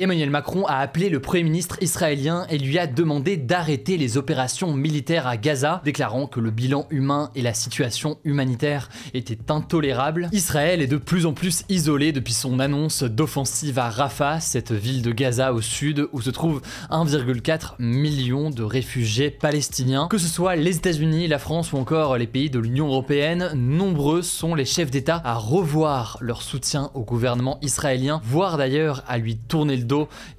Emmanuel Macron a appelé le Premier ministre israélien et lui a demandé d'arrêter les opérations militaires à Gaza, déclarant que le bilan humain et la situation humanitaire étaient intolérables. Israël est de plus en plus isolé depuis son annonce d'offensive à Rafah, cette ville de Gaza au sud où se trouvent 1,4 million de réfugiés palestiniens. Que ce soit les États-Unis, la France ou encore les pays de l'Union européenne, nombreux sont les chefs d'État à revoir leur soutien au gouvernement israélien, voire d'ailleurs à lui tourner le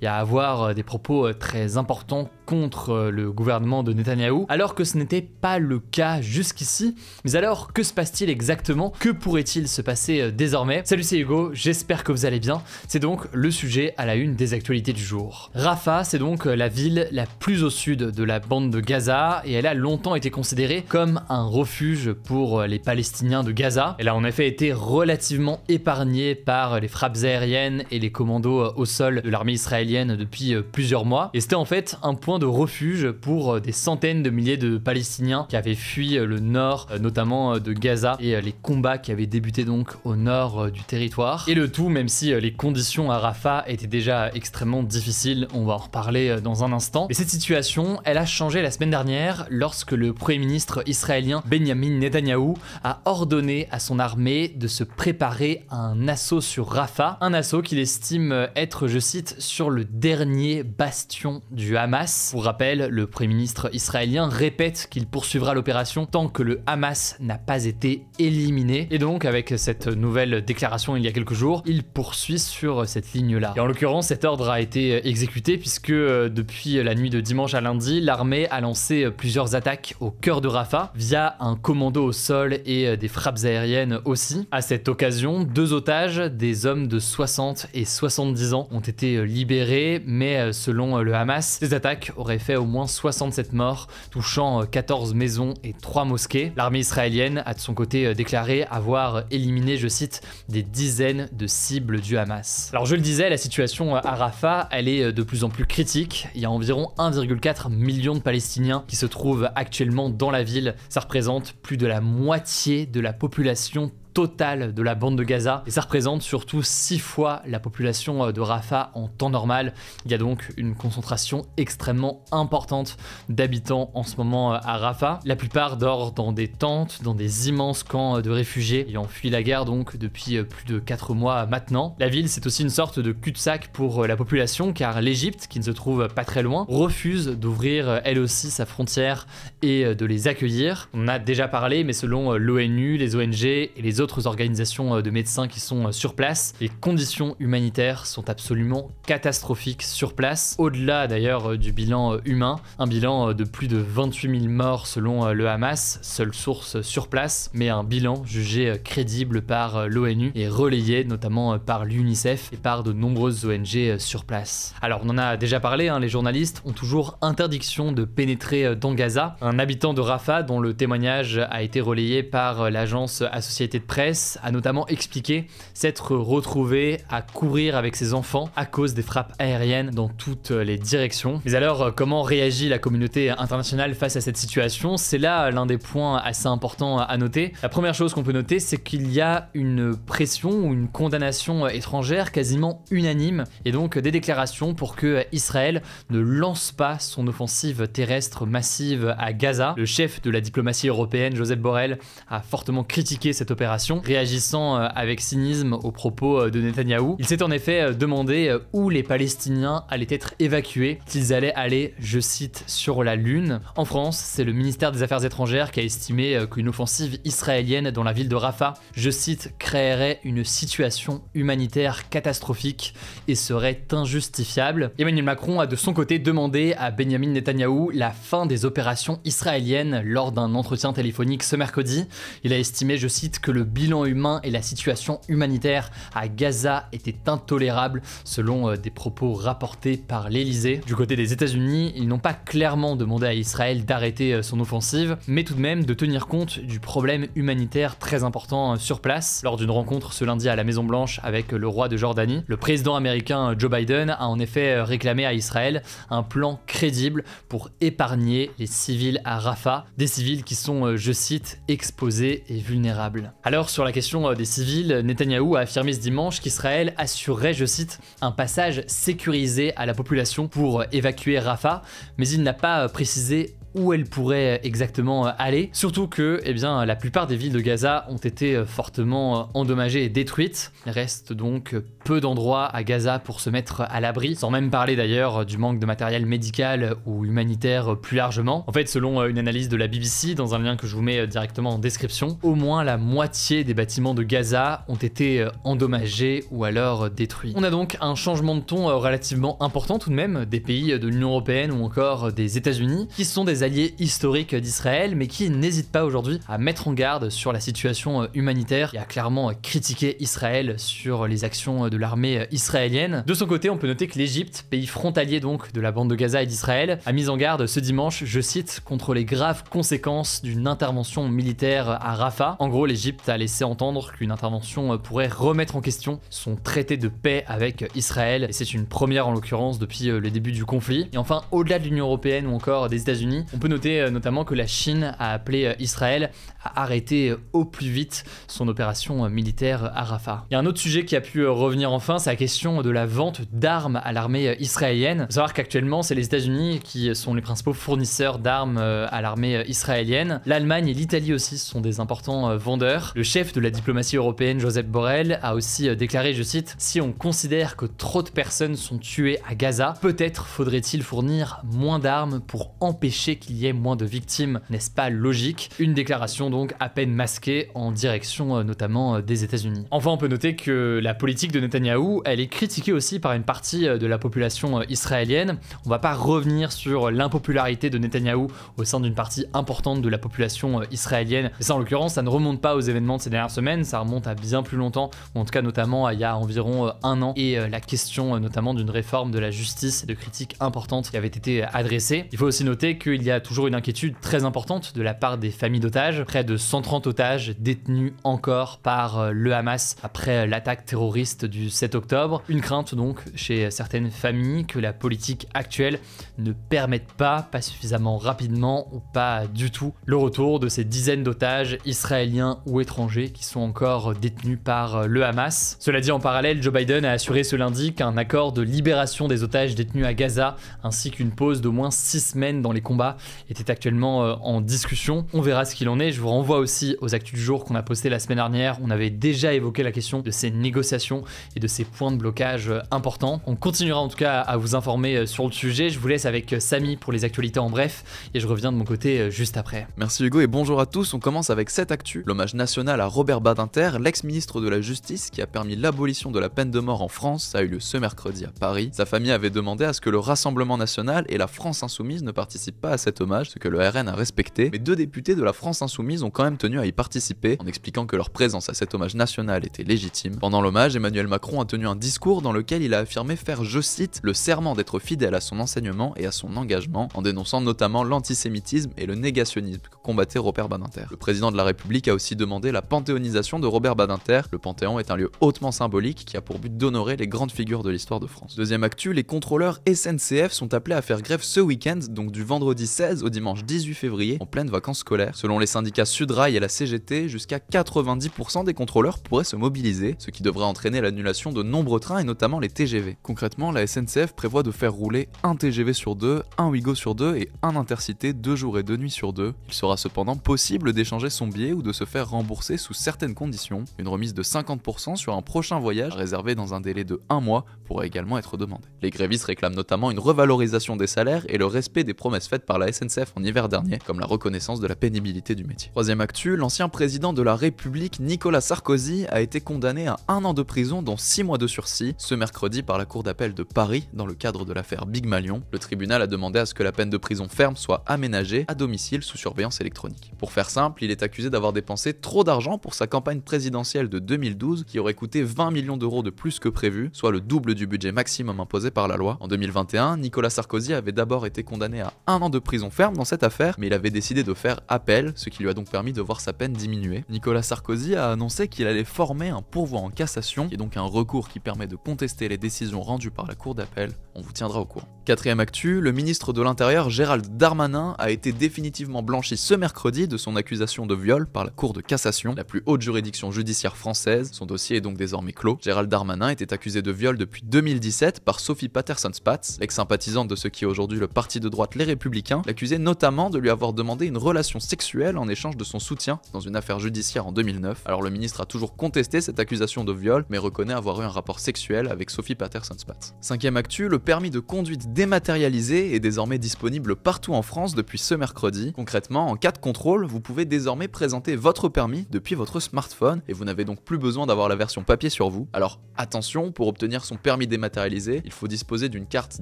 il y a à avoir euh, des propos euh, très importants contre euh, le gouvernement de Netanyahou, alors que ce n'était pas le cas jusqu'ici. Mais alors, que se passe-t-il exactement Que pourrait-il se passer euh, désormais Salut, c'est Hugo, j'espère que vous allez bien. C'est donc le sujet à la une des actualités du jour. Rafah, c'est donc euh, la ville la plus au sud de la bande de Gaza, et elle a longtemps été considérée comme un refuge pour les Palestiniens de Gaza. Elle a en effet été relativement épargnée par les frappes aériennes et les commandos au sol de l'armée israélienne depuis plusieurs mois, et c'était en fait un point de refuge pour euh, des centaines de milliers de Palestiniens qui avaient fui euh, le nord, euh, notamment de Gaza, et les combats qui avaient débuté donc au nord du territoire. Et le tout, même si les conditions à Rafah étaient déjà extrêmement difficiles, on va en reparler dans un instant. Mais cette situation, elle a changé la semaine dernière lorsque le premier ministre israélien Benjamin Netanyahou a ordonné à son armée de se préparer à un assaut sur Rafah, un assaut qu'il estime être, je cite, sur le dernier bastion du Hamas pour rappel, le Premier ministre israélien répète qu'il poursuivra l'opération tant que le Hamas n'a pas été éliminé. Et donc, avec cette nouvelle déclaration il y a quelques jours, il poursuit sur cette ligne-là. Et en l'occurrence, cet ordre a été exécuté puisque euh, depuis la nuit de dimanche à lundi, l'armée a lancé euh, plusieurs attaques au cœur de Rafah via un commando au sol et euh, des frappes aériennes aussi. À cette occasion, deux otages, des hommes de 60 et 70 ans, ont été libérés, mais selon le Hamas, ces attaques aurait fait au moins 67 morts, touchant 14 euh, maisons et 3 mosquées. L'armée israélienne a de son côté euh, déclaré avoir éliminé, je cite, des dizaines de cibles du Hamas. Alors je le disais, la situation euh, à Rafah, elle est de plus en plus critique. Il y a environ 1,4 million de Palestiniens qui se trouvent actuellement dans la ville. Ça représente plus de la moitié de la population Total de la bande de Gaza. Et ça représente surtout six fois la population euh, de Rafah en temps normal. Il y a donc une concentration extrêmement importante d'habitants en ce moment euh, à Rafah. La plupart dorment dans des tentes, dans des immenses camps euh, de réfugiés ayant fui la guerre donc depuis plus de 4 mois maintenant. La ville, c'est aussi une sorte de cul-de-sac pour la population car l'Égypte, qui ne se trouve pas très loin, refuse d'ouvrir elle aussi sa frontière et de les accueillir. On a déjà parlé, mais selon l'ONU, les ONG et les autres autres organisations euh, de médecins qui sont euh, sur place. Les conditions humanitaires sont absolument catastrophiques sur place, au-delà d'ailleurs euh, du bilan humain, un bilan de plus de 28 000 morts selon le Hamas, seule source sur place, mais un bilan jugé crédible par l'ONU et relayé notamment par l'UNICEF et par de nombreuses ONG sur place. Alors on en a déjà parlé, hein, les journalistes ont toujours interdiction de pénétrer dans Gaza. Un habitant de Rafah dont le témoignage a été relayé par l'agence Associated Press a notamment expliqué s'être retrouvé à courir avec ses enfants à cause des frappes aériennes dans toutes les directions. Mais alors, euh, comment réagit la communauté internationale face à cette situation C'est là l'un des points assez importants à noter. La première chose qu'on peut noter, c'est qu'il y a une pression ou une condamnation étrangère quasiment unanime et donc des déclarations pour que Israël ne lance pas son offensive terrestre massive à Gaza. Le chef de la diplomatie européenne, Joseph Borrell, a fortement critiqué cette opération réagissant euh, avec cynisme aux propos euh, de Netanyahou. Il s'est en effet euh, demandé où les Palestiniens allaient être évacués, qu'ils allaient aller, je cite, sur la Lune. En France, c'est le ministère des Affaires étrangères qui a estimé qu'une offensive israélienne dans la ville de Rafah, je cite, créerait une situation humanitaire catastrophique et serait injustifiable. Emmanuel Macron a de son côté demandé à Benjamin Netanyahou la fin des opérations israéliennes lors d'un entretien téléphonique ce mercredi. Il a estimé, je cite, que le bilan humain et la situation humanitaire à Gaza était intolérable selon euh, des propos rapportés par l'Elysée. Du côté des États-Unis, ils n'ont pas clairement demandé à Israël d'arrêter euh, son offensive, mais tout de même de tenir compte du problème humanitaire très important euh, sur place. Lors d'une rencontre ce lundi à la Maison Blanche avec le roi de Jordanie, le président américain Joe Biden a en effet réclamé à Israël un plan crédible pour épargner les civils à Rafah, des civils qui sont, je cite, exposés et vulnérables. Alors sur la question euh, des civils, euh, Netanyahou a affirmé ce dimanche qu'Israël assurerait, je cite, un passage sécurisé à la population pour euh, évacuer Rafah, mais il n'a pas précisé où elle pourrait euh, exactement euh, aller. Surtout que eh bien, la plupart des villes de Gaza ont été euh, fortement endommagées et détruites. Il reste donc peu d'endroits à Gaza pour se mettre à l'abri, sans même parler d'ailleurs du manque de matériel médical ou humanitaire plus largement. En fait, selon une analyse de la BBC, dans un lien que je vous mets directement en description, au moins la moitié des bâtiments de Gaza ont été endommagés ou alors détruits. On a donc un changement de ton relativement important tout de même des pays de l'Union Européenne ou encore des États-Unis, qui sont des historique historique d'Israël, mais qui n'hésite pas aujourd'hui à mettre en garde sur la situation euh, humanitaire et à clairement euh, critiquer Israël sur les actions euh, de l'armée israélienne. De son côté, on peut noter que l'Égypte, pays frontalier donc de la bande de Gaza et d'Israël, a mis en garde ce dimanche, je cite, contre les graves conséquences d'une intervention militaire à Rafah. En gros, l'Égypte a laissé entendre qu'une intervention pourrait remettre en question son traité de paix avec Israël, et c'est une première en l'occurrence depuis le début du conflit. Et enfin, au-delà de l'Union européenne ou encore des États-Unis, on peut noter euh, notamment que la Chine a appelé euh, Israël à arrêter euh, au plus vite son opération militaire à Rafah. Il y a un autre sujet qui a pu revenir enfin, c'est la question de la vente d'armes à l'armée israélienne. Il faut savoir qu'actuellement, c'est les États-Unis qui sont les principaux fournisseurs d'armes à l'armée israélienne. L'Allemagne et l'Italie aussi sont des importants vendeurs. Le chef de la diplomatie européenne, Joseph Borrell, a aussi déclaré, je cite, Si on considère que trop de personnes sont tuées à Gaza, peut-être faudrait-il fournir moins d'armes pour empêcher qu'il y ait moins de victimes, n'est-ce pas logique Une déclaration donc à peine masquée en direction euh, notamment euh, des États-Unis. Enfin, on peut noter que la politique de Netanyahou, elle est critiquée aussi par une partie euh, de la population israélienne. On va pas revenir sur l'impopularité de Netanyahou au sein d'une partie importante de la population israélienne. Et ça, en l'occurrence, ça ne remonte pas aux événements de ces dernières semaines, ça remonte à bien plus longtemps, ou en tout cas notamment il y a environ un an, et la question notamment d'une réforme de la justice et de critiques importantes qui avait été adressée. Il faut aussi noter qu'il il y a toujours une inquiétude très importante de la part des familles d'otages. Près de 130 otages détenus encore par euh, le Hamas après euh, l'attaque terroriste du 7 octobre. Une crainte donc chez certaines familles que la politique actuelle ne permette pas, pas suffisamment rapidement ou pas du tout, le retour de ces dizaines d'otages israéliens ou étrangers qui sont encore euh, détenus par le Hamas. Cela dit, en parallèle, Joe Biden a assuré ce lundi qu'un accord de libération des otages détenus à Gaza ainsi qu'une pause d'au moins 6 semaines dans les combats était actuellement euh, en discussion. On verra ce qu'il en est. Je vous renvoie aussi aux actus du jour qu'on a posté la semaine dernière. On avait déjà évoqué la question de ces négociations et de ces points de blocage euh, importants. On continuera en tout cas à vous informer euh, sur le sujet. Je vous laisse avec Samy pour les actualités en bref et je reviens de mon côté juste après. Merci Hugo et bonjour à tous. On commence avec cette actu, l'hommage national à Robert Badinter, l'ex-ministre de la Justice qui a permis l'abolition de la peine de mort en France. a eu lieu ce mercredi à Paris. Sa famille avait demandé à ce que le Rassemblement national et la France insoumise ne participent pas à cette cet hommage, ce que le RN a respecté, mais deux députés de la France Insoumise ont quand même tenu à y participer, en expliquant que leur présence à cet hommage national était légitime. Pendant l'hommage, Emmanuel Macron a tenu un discours dans lequel il a affirmé faire, je cite, le serment d'être fidèle à son enseignement et à son engagement, en dénonçant notamment l'antisémitisme et le négationnisme que combattait Robert Badinter. Le président de la République a aussi demandé la panthéonisation de Robert Badinter. Le Panthéon est un lieu hautement symbolique qui a pour but d'honorer les grandes figures de l'histoire de France. Deuxième actu, les contrôleurs SNCF sont appelés à faire grève ce week-end, donc du vendredi 16 au dimanche 18 février en pleine vacances scolaires. Selon les syndicats Sudrail et la CGT, jusqu'à 90% des contrôleurs pourraient se mobiliser, ce qui devrait entraîner l'annulation de nombreux trains et notamment les TGV. Concrètement, la SNCF prévoit de faire rouler un TGV sur deux, un Ouigo sur deux et un Intercité deux jours et deux nuits sur deux. Il sera cependant possible d'échanger son billet ou de se faire rembourser sous certaines conditions. Une remise de 50% sur un prochain voyage réservé dans un délai de un mois pourrait également être demandée. Les grévistes réclament notamment une revalorisation des salaires et le respect des promesses faites par la SNCF en hiver dernier, comme la reconnaissance de la pénibilité du métier. Troisième actu, l'ancien président de la République Nicolas Sarkozy a été condamné à un an de prison dont six mois de sursis ce mercredi par la Cour d'appel de Paris dans le cadre de l'affaire Big Malion. Le tribunal a demandé à ce que la peine de prison ferme soit aménagée à domicile sous surveillance électronique. Pour faire simple, il est accusé d'avoir dépensé trop d'argent pour sa campagne présidentielle de 2012 qui aurait coûté 20 millions d'euros de plus que prévu, soit le double du budget maximum imposé par la loi. En 2021, Nicolas Sarkozy avait d'abord été condamné à un an de prison ferme dans cette affaire, mais il avait décidé de faire appel, ce qui lui a donc permis de voir sa peine diminuer. Nicolas Sarkozy a annoncé qu'il allait former un pourvoi en cassation, qui est donc un recours qui permet de contester les décisions rendues par la Cour d'appel. On vous tiendra au courant. Quatrième actu, le ministre de l'Intérieur Gérald Darmanin a été définitivement blanchi ce mercredi de son accusation de viol par la Cour de cassation, la plus haute juridiction judiciaire française. Son dossier est donc désormais clos. Gérald Darmanin était accusé de viol depuis 2017 par Sophie Patterson-Spatz, ex-sympathisante de ce qui est aujourd'hui le parti de droite Les Républicains, l'accusait notamment de lui avoir demandé une relation sexuelle en échange de son soutien dans une affaire judiciaire en 2009. Alors le ministre a toujours contesté cette accusation de viol, mais reconnaît avoir eu un rapport sexuel avec Sophie Patterson-Spatz. Cinquième actu, le permis de conduite dématérialisé est désormais disponible partout en France depuis ce mercredi. Concrètement, en cas de contrôle, vous pouvez désormais présenter votre permis depuis votre smartphone et vous n'avez donc plus besoin d'avoir la version papier sur vous. Alors attention, pour obtenir son permis dématérialisé, il faut disposer d'une carte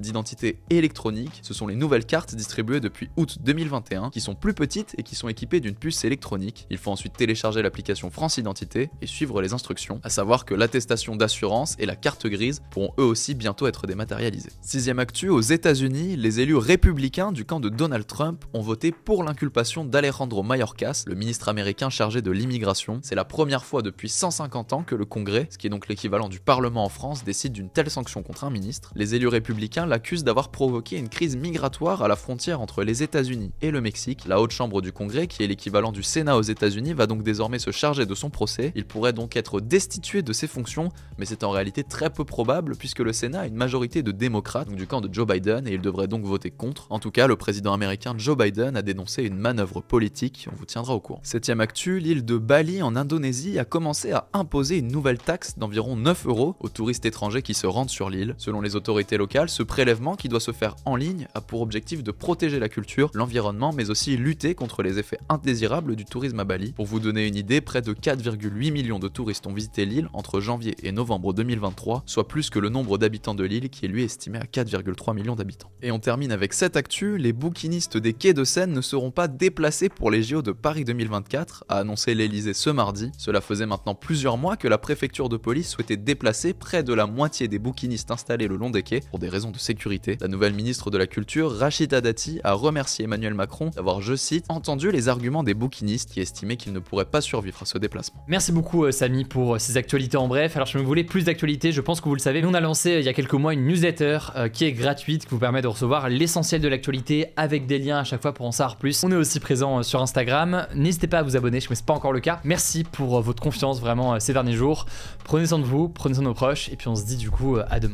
d'identité électronique. Ce sont les nouvelles cartes distribuées depuis août 2021 qui sont plus petites et qui sont équipées d'une puce électronique. Il faut ensuite télécharger l'application France Identité et suivre les instructions, à savoir que l'attestation d'assurance et la carte grise pourront eux aussi bientôt être dématérialisées. Sixième actu, aux aux États-Unis, les élus républicains du camp de Donald Trump ont voté pour l'inculpation d'Alejandro Mayorkas, le ministre américain chargé de l'immigration. C'est la première fois depuis 150 ans que le Congrès, ce qui est donc l'équivalent du Parlement en France, décide d'une telle sanction contre un ministre. Les élus républicains l'accusent d'avoir provoqué une crise migratoire à la frontière entre les États-Unis et le Mexique. La haute chambre du Congrès, qui est l'équivalent du Sénat aux États-Unis, va donc désormais se charger de son procès. Il pourrait donc être destitué de ses fonctions, mais c'est en réalité très peu probable puisque le Sénat a une majorité de démocrates, donc du camp de Joe Biden et il devrait donc voter contre. En tout cas, le président américain Joe Biden a dénoncé une manœuvre politique, on vous tiendra au courant. Septième actu, l'île de Bali en Indonésie a commencé à imposer une nouvelle taxe d'environ 9 euros aux touristes étrangers qui se rendent sur l'île. Selon les autorités locales, ce prélèvement qui doit se faire en ligne a pour objectif de protéger la culture, l'environnement, mais aussi lutter contre les effets indésirables du tourisme à Bali. Pour vous donner une idée, près de 4,8 millions de touristes ont visité l'île entre janvier et novembre 2023, soit plus que le nombre d'habitants de l'île qui est lui estimé à 4,3 millions d'habitants. Et on termine avec cette actu, les bouquinistes des quais de Seine ne seront pas déplacés pour les JO de Paris 2024, a annoncé l'Elysée ce mardi. Cela faisait maintenant plusieurs mois que la préfecture de police souhaitait déplacer près de la moitié des bouquinistes installés le long des quais pour des raisons de sécurité. La nouvelle ministre de la Culture, Rachida Dati, a remercié Emmanuel Macron d'avoir, je cite, entendu les arguments des bouquinistes qui estimaient qu'ils ne pourraient pas survivre à ce déplacement. Merci beaucoup euh, Samy pour euh, ces actualités en bref. Alors si vous voulez plus d'actualités, je pense que vous le savez, on a lancé euh, il y a quelques mois une newsletter qui est gratuite qui vous permet de recevoir l'essentiel de l'actualité avec des liens à chaque fois pour en savoir plus. On est aussi présent euh, sur Instagram. N'hésitez pas à vous abonner, je ne sais pas encore le cas. Merci pour euh, votre confiance vraiment euh, ces derniers jours. Prenez soin de vous, prenez soin de nos proches et puis on se dit du coup à demain.